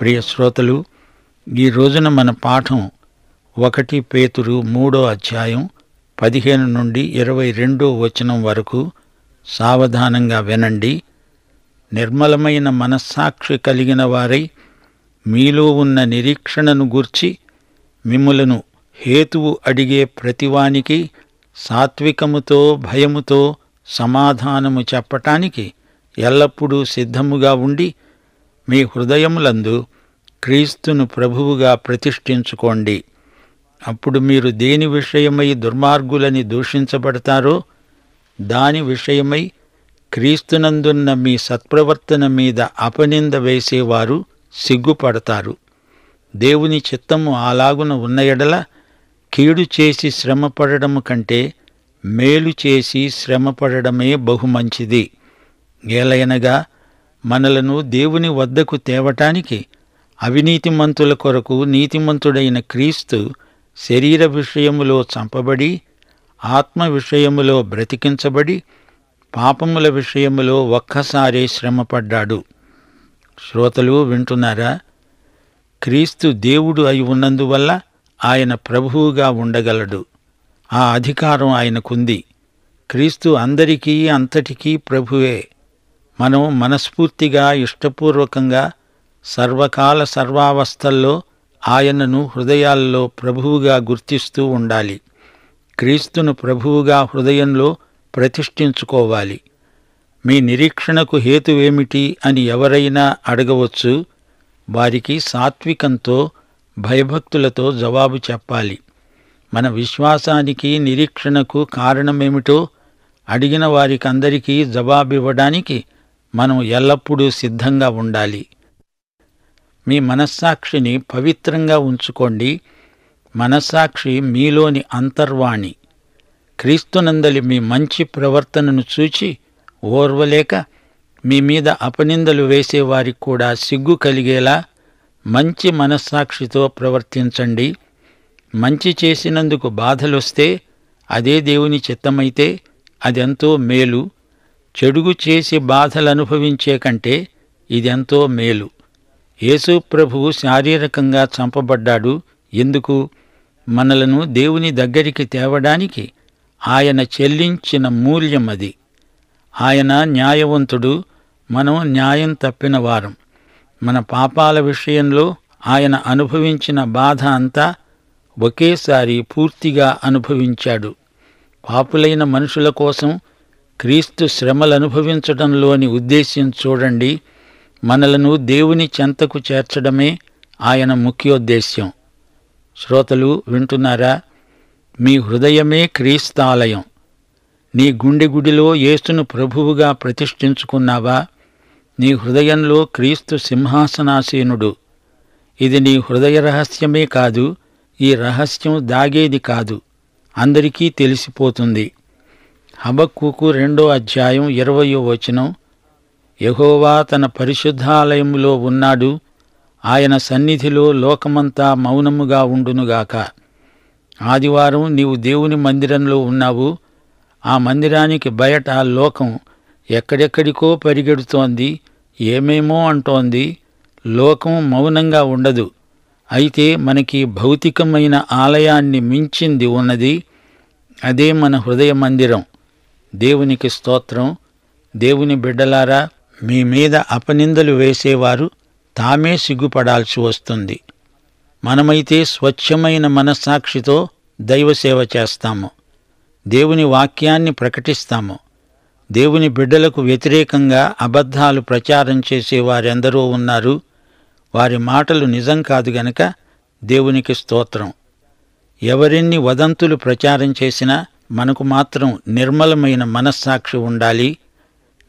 ప్రియ శ్రోతలు ఈ రోజున మన పాఠం ఒకటి పేతురు మూడో అధ్యాయం పదిహేను నుండి ఇరవై రెండో వచనం వరకు సావధానంగా వినండి నిర్మలమైన మనస్సాక్షి కలిగిన వారై మీలో ఉన్న నిరీక్షణను గూర్చి మిమ్ములను హేతువు అడిగే ప్రతివానికి సాత్వికముతో భయముతో సమాధానము చెప్పటానికి ఎల్లప్పుడూ సిద్ధముగా ఉండి మీ హృదయములందు క్రీస్తును ప్రభువుగా ప్రతిష్ఠించుకోండి అప్పుడు మీరు దేని విషయమై దుర్మార్గులని దూషించబడతారో దాని విషయమై క్రీస్తునందున్న మీ సత్ప్రవర్తన మీద అపనింద వేసేవారు సిగ్గుపడతారు దేవుని చిత్తము అలాగున ఉన్న ఎడల కీడు చేసి శ్రమపడడము కంటే మేలు చేసి శ్రమపడడమే బహుమంచిది ఏలైనగా మనలను దేవుని వద్దకు తేవటానికి అవినీతిమంతుల కొరకు నీతిమంతుడైన క్రీస్తు శరీర విషయములో చంపబడి ఆత్మ విషయములో బ్రతికించబడి పాపముల విషయములో ఒక్కసారే శ్రమపడ్డాడు శ్రోతలు వింటున్నారా క్రీస్తు దేవుడు అయి ఉన్నందువల్ల ఆయన ప్రభువుగా ఉండగలడు ఆ అధికారం ఆయనకుంది క్రీస్తు అందరికీ అంతటికీ ప్రభువే మనం మనస్ఫూర్తిగా ఇష్టపూర్వకంగా సర్వకాల సర్వావస్థల్లో ఆయనను హృదయాల్లో ప్రభువుగా గుర్తిస్తూ ఉండాలి క్రీస్తును ప్రభువుగా హృదయంలో ప్రతిష్ఠించుకోవాలి మీ నిరీక్షణకు హేతువేమిటి అని ఎవరైనా అడగవచ్చు వారికి సాత్వికంతో భయభక్తులతో జవాబు చెప్పాలి మన విశ్వాసానికి నిరీక్షణకు కారణమేమిటో అడిగిన వారికందరికీ జవాబివ్వడానికి మనం ఎల్లప్పుడూ సిద్ధంగా ఉండాలి మీ మనస్సాక్షిని పవిత్రంగా ఉంచుకోండి మనస్సాక్షి మీలోని అంతర్వాణి క్రీస్తునందలి మీ మంచి ప్రవర్తనను చూచి ఓర్వలేక మీ మీద అపనిందలు వేసేవారికి కూడా సిగ్గు కలిగేలా మంచి మనస్సాక్షితో ప్రవర్తించండి మంచి చేసినందుకు బాధలొస్తే అదే దేవుని చిత్తమైతే అదెంతో మేలు చెడుగు చేసి బాధలనుభవించే కంటే ఇదెంతో మేలు యేసు ప్రభువు శారీరకంగా చంపబడ్డాడు ఎందుకు మనలను దేవుని దగ్గరికి తేవడానికి ఆయన చెల్లించిన మూల్యం అది ఆయన న్యాయవంతుడు మనం న్యాయం తప్పిన వారం మన పాపాల విషయంలో ఆయన అనుభవించిన బాధ అంతా ఒకేసారి పూర్తిగా అనుభవించాడు పాపులైన మనుషుల కోసం క్రీస్తు శ్రమలు అనుభవించడంలోని ఉద్దేశ్యం చూడండి మనలను దేవుని చెంతకు చేర్చడమే ఆయన ముఖ్యోద్దేశ్యం శ్రోతలు వింటున్నారా మీ హృదయమే క్రీస్తాలయం నీ గుండె గుడిలో యేసును ప్రభువుగా ప్రతిష్ఠించుకున్నావా నీ హృదయంలో క్రీస్తు సింహాసనాసీనుడు ఇది నీ హృదయ రహస్యమే కాదు ఈ రహస్యం దాగేది కాదు అందరికీ తెలిసిపోతుంది హబక్కుకు రెండో అధ్యాయం ఇరవయో వచనం యహోవా తన పరిశుద్ధాలయంలో ఉన్నాడు ఆయన సన్నిధిలో లోకమంతా మౌనముగా ఉండునుగాక ఆదివారం నీవు దేవుని మందిరంలో ఉన్నావు ఆ మందిరానికి బయట లోకం ఎక్కడెక్కడికో పరిగెడుతోంది ఏమేమో అంటోంది లోకం మౌనంగా ఉండదు అయితే మనకి భౌతికమైన ఆలయాన్ని మించింది ఉన్నది అదే మన హృదయ మందిరం దేవునికి స్తోత్రం దేవుని బిడ్డలారా మీ మీద అపనిందలు వేసేవారు తామే సిగ్గుపడాల్సి వస్తుంది మనమైతే స్వచ్ఛమైన మనస్సాక్షితో దైవసేవ చేస్తాము దేవుని వాక్యాన్ని ప్రకటిస్తాము దేవుని బిడ్డలకు వ్యతిరేకంగా అబద్ధాలు ప్రచారం చేసేవారెందరో ఉన్నారు వారి మాటలు నిజం కాదు గనక దేవునికి స్తోత్రం ఎవరిన్ని వదంతులు ప్రచారం చేసినా మనకు మాత్రం నిర్మలమైన మనస్సాక్షి ఉండాలి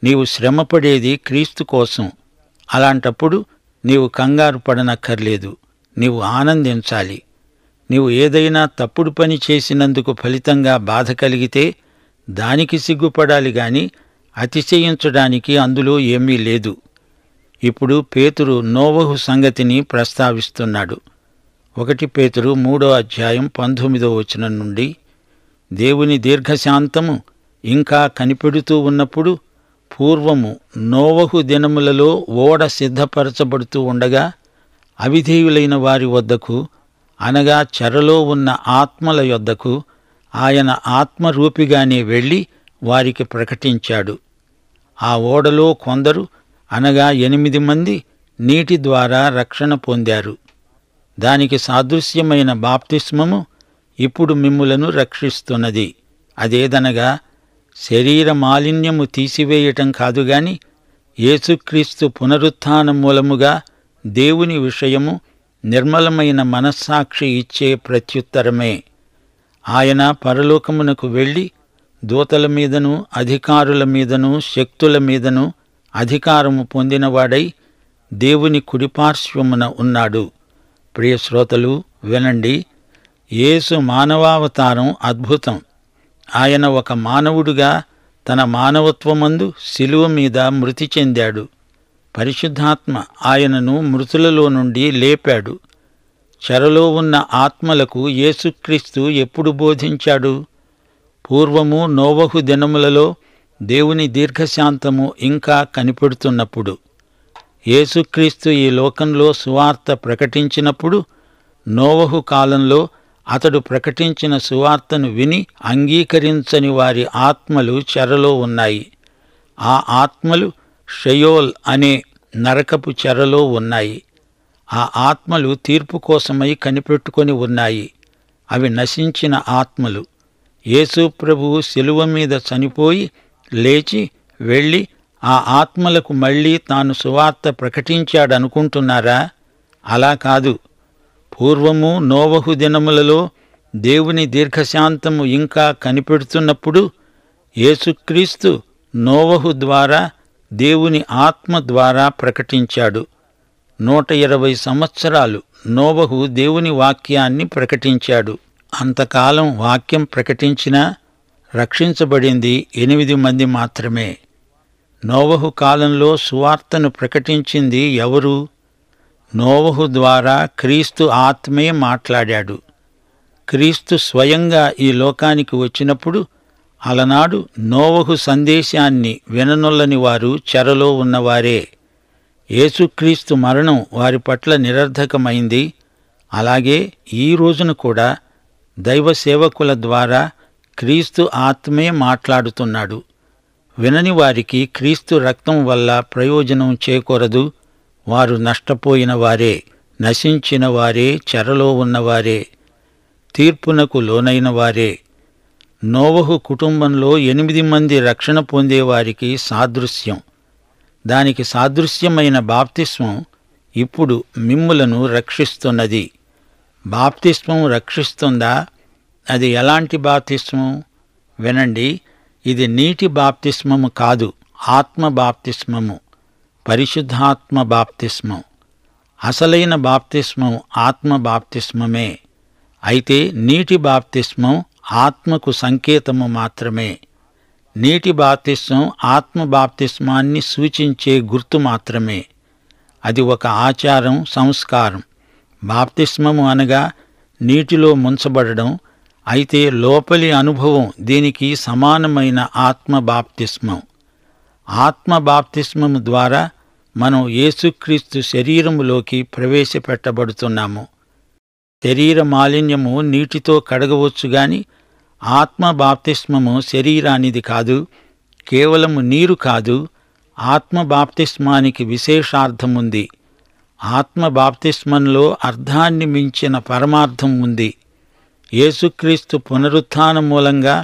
నీవు శ్రమపడేది క్రీస్తు కోసం అలాంటప్పుడు నీవు కంగారు పడనక్కర్లేదు నీవు ఆనందించాలి నీవు ఏదైనా తప్పుడు పని చేసినందుకు ఫలితంగా బాధ కలిగితే దానికి సిగ్గుపడాలి గాని అతిశయించడానికి అందులో ఏమీ లేదు ఇప్పుడు పేతురు నోవహు సంగతిని ప్రస్తావిస్తున్నాడు ఒకటి పేతురు మూడో అధ్యాయం పంతొమ్మిదో వచనం నుండి దేవుని దీర్ఘశాంతము ఇంకా కనిపెడుతూ ఉన్నప్పుడు పూర్వము నోవహు దినములలో ఓడ సిద్ధపరచబడుతూ ఉండగా అవిధేయులైన వారి వద్దకు అనగా చెరలో ఉన్న ఆత్మల యొద్దకు ఆయన ఆత్మరూపిగానే వెళ్ళి వారికి ప్రకటించాడు ఆ ఓడలో కొందరు అనగా ఎనిమిది మంది నీటి ద్వారా రక్షణ పొందారు దానికి సాదృశ్యమైన బాప్తిస్మము ఇప్పుడు మిమ్ములను రక్షిస్తున్నది అదేదనగా శరీర మాలిన్యము తీసివేయటం కాదుగాని యేసుక్రీస్తు పునరుత్న మూలముగా దేవుని విషయము నిర్మలమైన మనస్సాక్షి ఇచ్చే ప్రత్యుత్తరమే ఆయన పరలోకమునకు వెళ్ళి దూతల మీదను అధికారుల మీదను శక్తుల మీదను అధికారము పొందినవాడై దేవుని కుడిపార్శ్వమున ఉన్నాడు ప్రియశ్రోతలు వినండి యేసు మానవావతారం అద్భుతం ఆయన ఒక మానవుడుగా తన మానవత్వమందు శిలువ మీద మృతి చెందాడు పరిశుద్ధాత్మ ఆయనను మృతులలో నుండి లేపాడు చెరలో ఉన్న ఆత్మలకు యేసుక్రీస్తు ఎప్పుడు బోధించాడు పూర్వము నోవహు దినములలో దేవుని దీర్ఘశాంతము ఇంకా కనిపెడుతున్నప్పుడు యేసుక్రీస్తు ఈ లోకంలో సువార్త ప్రకటించినప్పుడు నోవహు కాలంలో అతడు ప్రకటించిన సువార్తను విని అంగీకరించని వారి ఆత్మలు చెరలో ఉన్నాయి ఆ ఆత్మలు షయోల్ అనే నరకపు చెరలో ఉన్నాయి ఆ ఆత్మలు తీర్పు కోసమై కనిపెట్టుకొని ఉన్నాయి అవి నశించిన ఆత్మలు యేసు శిలువ మీద చనిపోయి లేచి వెళ్ళి ఆ ఆత్మలకు మళ్ళీ తాను సువార్త ప్రకటించాడనుకుంటున్నారా అలా కాదు పూర్వము నోవహు దినములలో దేవుని దీర్ఘశాంతము ఇంకా కనిపెడుతున్నప్పుడు యేసుక్రీస్తు నోవహు ద్వారా దేవుని ఆత్మ ద్వారా ప్రకటించాడు నూట ఇరవై సంవత్సరాలు నోవహు దేవుని వాక్యాన్ని ప్రకటించాడు అంతకాలం వాక్యం ప్రకటించినా రక్షించబడింది ఎనిమిది మంది మాత్రమే నోవహు కాలంలో సువార్తను ప్రకటించింది ఎవరు నోవహు ద్వారా క్రీస్తు ఆత్మే మాట్లాడాడు క్రీస్తు స్వయంగా ఈ లోకానికి వచ్చినప్పుడు అలనాడు నోవహు సందేశాన్ని విననుల్లని వారు చెరలో ఉన్నవారే యేసుక్రీస్తు మరణం వారి పట్ల నిరర్ధకమైంది అలాగే ఈ రోజున కూడా దైవ సేవకుల ద్వారా క్రీస్తు ఆత్మే మాట్లాడుతున్నాడు వినని వారికి క్రీస్తు రక్తం వల్ల ప్రయోజనం చేకూరదు వారు నష్టపోయిన వారే నశించిన వారే చెరలో ఉన్నవారే తీర్పునకు లోనైన వారే నోవహు కుటుంబంలో ఎనిమిది మంది రక్షణ పొందేవారికి సాదృశ్యం దానికి సాదృశ్యమైన బాప్తిస్వం ఇప్పుడు మిమ్ములను రక్షిస్తున్నది బాప్తిస్మం రక్షిస్తుందా అది ఎలాంటి బాప్తిస్వం వినండి ఇది నీటి బాప్తిస్మము కాదు ఆత్మ బాప్తిస్మము పరిశుద్ధాత్మ బాప్తిస్మం అసలైన బాప్తిస్మం ఆత్మ బాప్తిస్మమే అయితే నీటి బాప్తిస్మం ఆత్మకు సంకేతము మాత్రమే నీటి బాప్తిస్మం ఆత్మ బాప్తిస్మాన్ని సూచించే గుర్తు మాత్రమే అది ఒక ఆచారం సంస్కారం బాప్తిస్మము అనగా నీటిలో ముంచబడడం అయితే లోపలి అనుభవం దీనికి సమానమైన ఆత్మ బాప్తిస్మం ఆత్మ బాప్తిస్మము ద్వారా మనం యేసుక్రీస్తు శరీరములోకి ప్రవేశపెట్టబడుతున్నాము శరీర మాలిన్యము నీటితో కడగవచ్చు గాని ఆత్మ బాప్తిస్మము శరీరానిది కాదు కేవలము నీరు కాదు ఆత్మ బాప్తిస్మానికి విశేషార్థముంది ఆత్మ బాప్తిస్మంలో అర్థాన్ని మించిన పరమార్థం ఉంది యేసుక్రీస్తు పునరుత్న మూలంగా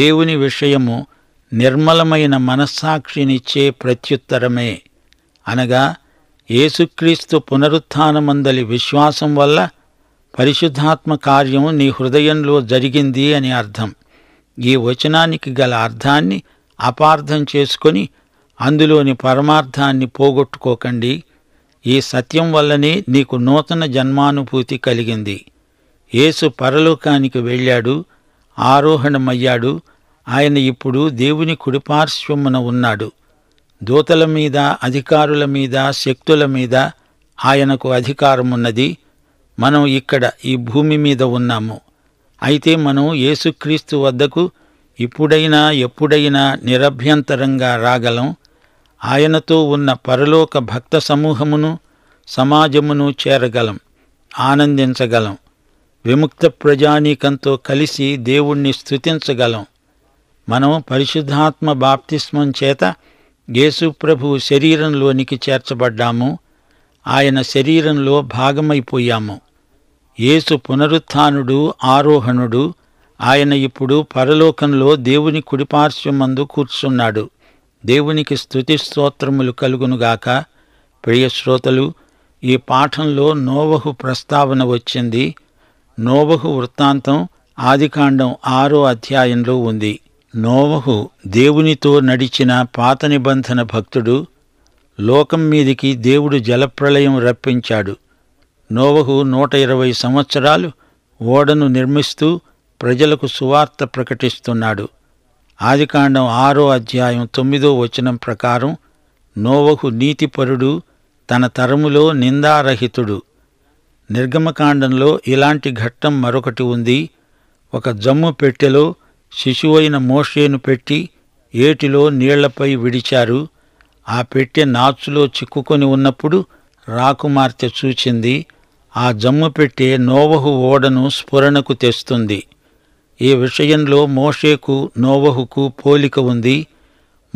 దేవుని విషయము నిర్మలమైన మనస్సాక్షినిచ్చే ప్రత్యుత్తరమే అనగా ఏసుక్రీస్తు పునరుత్నమందలి విశ్వాసం వల్ల పరిశుద్ధాత్మ కార్యము నీ హృదయంలో జరిగింది అని అర్థం ఈ వచనానికి గల అర్థాన్ని అపార్థం చేసుకొని అందులోని పరమార్థాన్ని పోగొట్టుకోకండి ఈ సత్యం వల్లనే నీకు నూతన జన్మానుభూతి కలిగింది యేసు పరలోకానికి వెళ్ళాడు ఆరోహణమయ్యాడు ఆయన ఇప్పుడు దేవుని కుడిపార్శ్వమున ఉన్నాడు దూతల మీద అధికారుల మీద శక్తుల మీద ఆయనకు అధికారమున్నది మనం ఇక్కడ ఈ భూమి మీద ఉన్నాము అయితే మనం యేసుక్రీస్తు వద్దకు ఇప్పుడైనా ఎప్పుడైనా నిరభ్యంతరంగా రాగలం ఆయనతో ఉన్న పరలోక భక్త సమూహమును సమాజమును చేరగలం ఆనందించగలం విముక్త ప్రజానీకంతో కలిసి దేవుణ్ణి స్థుతించగలం మనం పరిశుద్ధాత్మ బాప్తిస్మం చేత యేసుప్రభు శరీరంలోనికి చేర్చబడ్డాము ఆయన శరీరంలో భాగమైపోయాము యేసు పునరుత్డు ఆరోహణుడు ఆయన ఇప్పుడు పరలోకంలో దేవుని కుడిపార్శ్వమందు కూర్చున్నాడు దేవునికి స్థుతి స్తోత్రములు కలుగునుగాక ప్రియశ్రోతలు ఈ పాఠంలో నోవహు ప్రస్తావన వచ్చింది నోవహు వృత్తాంతం ఆదికాండం ఆరో అధ్యాయంలో ఉంది నోవహు దేవునితో నడిచిన పాత నిబంధన భక్తుడు లోకం మీదికి దేవుడు జలప్రళయం రప్పించాడు నోవహు నూట ఇరవై సంవత్సరాలు ఓడను నిర్మిస్తూ ప్రజలకు సువార్త ప్రకటిస్తున్నాడు ఆదికాండం ఆరో అధ్యాయం తొమ్మిదో వచనం ప్రకారం నోవహు నీతిపరుడు తన తరములో నిందారహితుడు నిర్గమకాండంలో ఇలాంటి ఘట్టం మరొకటి ఉంది ఒక జమ్ము పెట్టెలో శిశువైన మోషేను పెట్టి ఏటిలో నీళ్లపై విడిచారు ఆ పెట్టె నాచులో చిక్కుకొని ఉన్నప్పుడు రాకుమార్తె చూచింది ఆ జమ్ము పెట్టే నోవహు ఓడను స్ఫురణకు తెస్తుంది ఈ విషయంలో మోషేకు నోవహుకు పోలిక ఉంది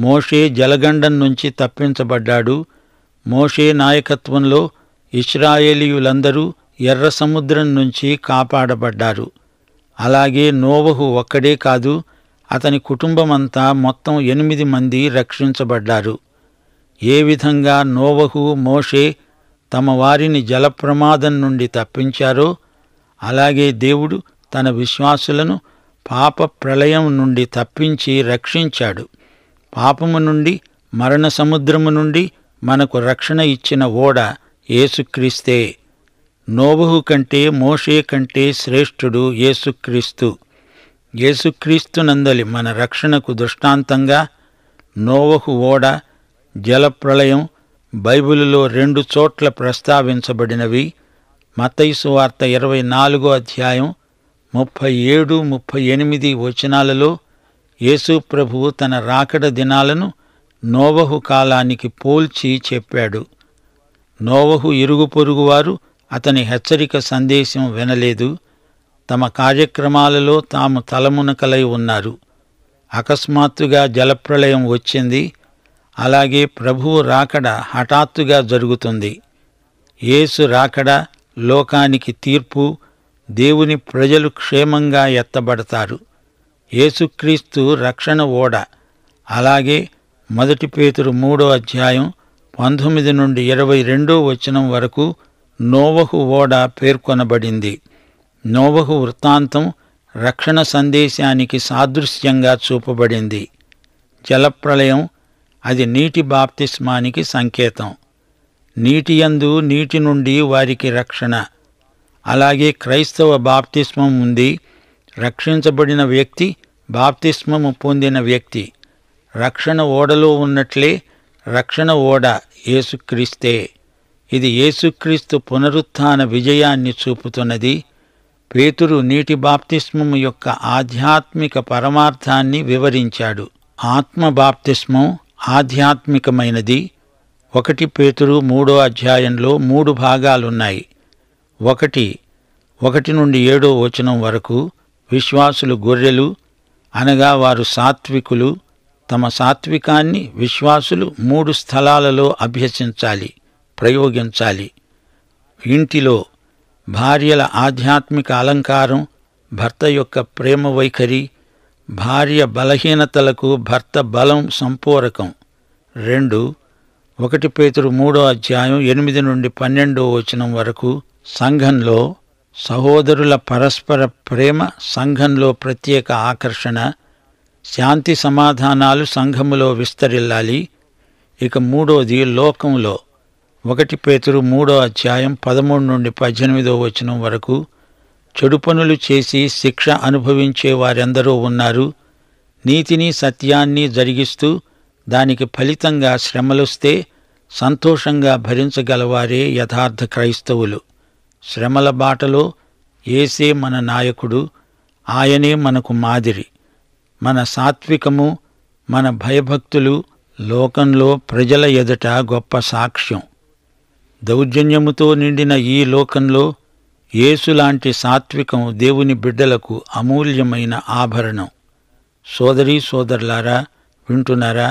మోషే జలగండం నుంచి తప్పించబడ్డాడు మోషే నాయకత్వంలో ఇస్రాయేలీయులందరూ ఎర్ర సముద్రం నుంచి కాపాడబడ్డారు అలాగే నోవహు ఒక్కడే కాదు అతని కుటుంబమంతా మొత్తం ఎనిమిది మంది రక్షించబడ్డారు ఏ విధంగా నోవహు మోషే తమ వారిని జలప్రమాదం నుండి తప్పించారో అలాగే దేవుడు తన విశ్వాసులను పాప ప్రళయం నుండి తప్పించి రక్షించాడు పాపము నుండి మరణ సముద్రము నుండి మనకు రక్షణ ఇచ్చిన ఓడ ఏసుక్రీస్తే నోబహు కంటే మోషే కంటే శ్రేష్ఠుడు యేసుక్రీస్తు యేసుక్రీస్తునందలి మన రక్షణకు దృష్టాంతంగా నోవహు ఓడ జలప్రళయం బైబిలులో రెండు చోట్ల ప్రస్తావించబడినవి మతైసు వార్త ఇరవై నాలుగో అధ్యాయం ముప్పై ఏడు ముప్పై ఎనిమిది వచనాలలో యేసు ప్రభువు తన రాకడ దినాలను నోవహు కాలానికి పోల్చి చెప్పాడు నోవహు ఇరుగు పొరుగువారు వారు అతని హెచ్చరిక సందేశం వినలేదు తమ కార్యక్రమాలలో తాము తలమునకలై ఉన్నారు అకస్మాత్తుగా జలప్రళయం వచ్చింది అలాగే ప్రభువు రాకడ హఠాత్తుగా జరుగుతుంది యేసు రాకడ లోకానికి తీర్పు దేవుని ప్రజలు క్షేమంగా ఎత్తబడతారు యేసుక్రీస్తు రక్షణ ఓడ అలాగే మొదటి పేతురు మూడో అధ్యాయం పంతొమ్మిది నుండి ఇరవై రెండో వచనం వరకు నోవహు ఓడ పేర్కొనబడింది నోవహు వృత్తాంతం రక్షణ సందేశానికి సాదృశ్యంగా చూపబడింది జలప్రళయం అది నీటి బాప్తిస్మానికి సంకేతం నీటియందు నీటి నుండి వారికి రక్షణ అలాగే క్రైస్తవ బాప్తిస్మం ఉంది రక్షించబడిన వ్యక్తి బాప్తిస్మము పొందిన వ్యక్తి రక్షణ ఓడలో ఉన్నట్లే రక్షణ ఓడ యేసుక్రీస్తే ఇది యేసుక్రీస్తు పునరుత్థాన విజయాన్ని చూపుతున్నది పేతురు నీటి బాప్తిస్మము యొక్క ఆధ్యాత్మిక పరమార్థాన్ని వివరించాడు ఆత్మ బాప్తిస్మం ఆధ్యాత్మికమైనది ఒకటి పేతురు మూడో అధ్యాయంలో మూడు భాగాలున్నాయి ఒకటి ఒకటి నుండి ఏడో వచనం వరకు విశ్వాసులు గొర్రెలు అనగా వారు సాత్వికులు తమ సాత్వికాన్ని విశ్వాసులు మూడు స్థలాలలో అభ్యసించాలి ప్రయోగించాలి ఇంటిలో భార్యల ఆధ్యాత్మిక అలంకారం భర్త యొక్క ప్రేమ వైఖరి భార్య బలహీనతలకు భర్త బలం సంపూరకం రెండు ఒకటి పేతురు మూడో అధ్యాయం ఎనిమిది నుండి పన్నెండో వచనం వరకు సంఘంలో సహోదరుల పరస్పర ప్రేమ సంఘంలో ప్రత్యేక ఆకర్షణ శాంతి సమాధానాలు సంఘములో విస్తరిల్లాలి ఇక మూడోది లోకంలో ఒకటి పేతురు మూడో అధ్యాయం పదమూడు నుండి పద్దెనిమిదో వచనం వరకు చెడు పనులు చేసి శిక్ష అనుభవించే వారెందరో ఉన్నారు నీతిని సత్యాన్ని జరిగిస్తూ దానికి ఫలితంగా శ్రమలొస్తే సంతోషంగా భరించగలవారే యథార్థ క్రైస్తవులు శ్రమల బాటలో ఏసే మన నాయకుడు ఆయనే మనకు మాదిరి మన సాత్వికము మన భయభక్తులు లోకంలో ప్రజల ఎదుట గొప్ప సాక్ష్యం దౌర్జన్యముతో నిండిన ఈ లోకంలో ఏసులాంటి సాత్వికం దేవుని బిడ్డలకు అమూల్యమైన ఆభరణం సోదరీ సోదరులారా వింటున్నారా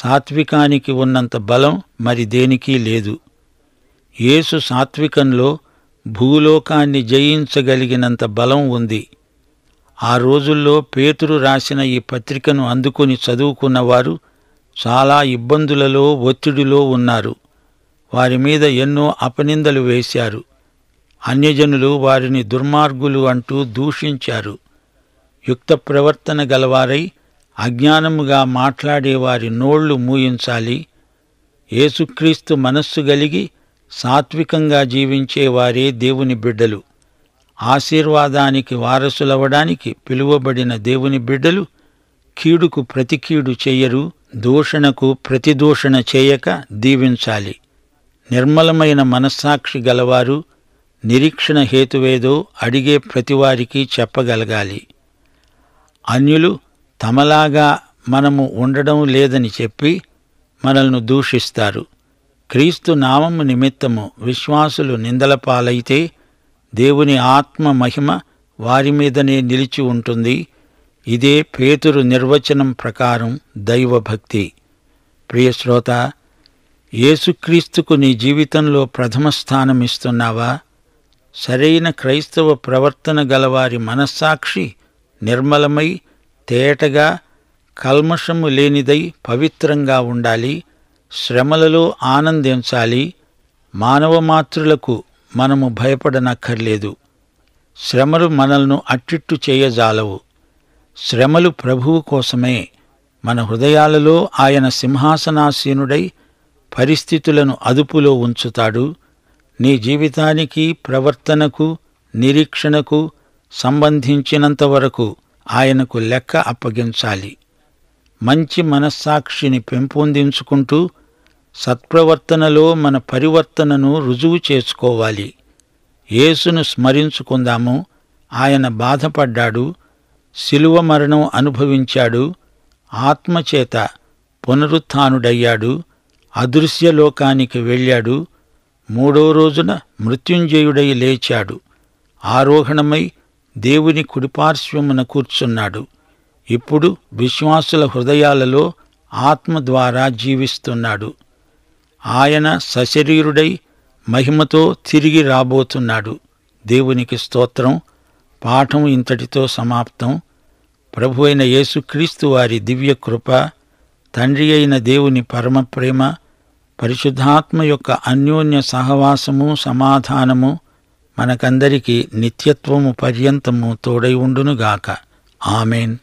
సాత్వికానికి ఉన్నంత బలం మరి దేనికి లేదు ఏసు సాత్వికంలో భూలోకాన్ని జయించగలిగినంత బలం ఉంది ఆ రోజుల్లో పేతురు రాసిన ఈ పత్రికను అందుకుని చదువుకున్నవారు చాలా ఇబ్బందులలో ఒత్తిడిలో ఉన్నారు వారి మీద ఎన్నో అపనిందలు వేశారు అన్యజనులు వారిని దుర్మార్గులు అంటూ దూషించారు యుక్త ప్రవర్తన గలవారై అజ్ఞానముగా మాట్లాడేవారి నోళ్లు మూయించాలి యేసుక్రీస్తు మనస్సు గలిగి సాత్వికంగా జీవించేవారే దేవుని బిడ్డలు ఆశీర్వాదానికి వారసులవడానికి పిలువబడిన దేవుని బిడ్డలు కీడుకు ప్రతికీడు చెయ్యరు దూషణకు ప్రతిదూషణ చేయక దీవించాలి నిర్మలమైన మనస్సాక్షి గలవారు నిరీక్షణ హేతువేదో అడిగే ప్రతివారికి చెప్పగలగాలి అన్యులు తమలాగా మనము ఉండడం లేదని చెప్పి మనల్ని దూషిస్తారు క్రీస్తు నామము నిమిత్తము విశ్వాసులు నిందలపాలైతే దేవుని ఆత్మ మహిమ వారి మీదనే నిలిచి ఉంటుంది ఇదే పేతురు నిర్వచనం ప్రకారం దైవభక్తి ప్రియశ్రోత యేసుక్రీస్తుకు నీ జీవితంలో ప్రథమ స్థానం ఇస్తున్నావా సరైన క్రైస్తవ ప్రవర్తన గలవారి మనస్సాక్షి నిర్మలమై తేటగా కల్మషము లేనిదై పవిత్రంగా ఉండాలి శ్రమలలో ఆనందించాలి మానవ మాతృలకు మనము భయపడనక్కర్లేదు శ్రమలు మనల్ను అట్టిట్టు చేయజాలవు శ్రమలు ప్రభువు కోసమే మన హృదయాలలో ఆయన సింహాసనాసీనుడై పరిస్థితులను అదుపులో ఉంచుతాడు నీ జీవితానికి ప్రవర్తనకు నిరీక్షణకు సంబంధించినంతవరకు ఆయనకు లెక్క అప్పగించాలి మంచి మనస్సాక్షిని పెంపొందించుకుంటూ సత్ప్రవర్తనలో మన పరివర్తనను రుజువు చేసుకోవాలి యేసును స్మరించుకుందాము ఆయన బాధపడ్డాడు శిలువ మరణం అనుభవించాడు ఆత్మచేత పునరుత్డయ్యాడు అదృశ్యలోకానికి వెళ్ళాడు మూడో రోజున మృత్యుంజయుడై లేచాడు ఆరోహణమై దేవుని కుడిపార్శ్వమున కూర్చున్నాడు ఇప్పుడు విశ్వాసుల హృదయాలలో ఆత్మ ద్వారా జీవిస్తున్నాడు ఆయన సశరీరుడై మహిమతో తిరిగి రాబోతున్నాడు దేవునికి స్తోత్రం పాఠం ఇంతటితో సమాప్తం ప్రభు అయిన యేసుక్రీస్తు వారి దివ్యకృప తండ్రి అయిన దేవుని పరమప్రేమ పరిశుద్ధాత్మ యొక్క అన్యోన్య సహవాసము సమాధానము మనకందరికీ నిత్యత్వము పర్యంతము తోడై ఉండునుగాక ఆమెన్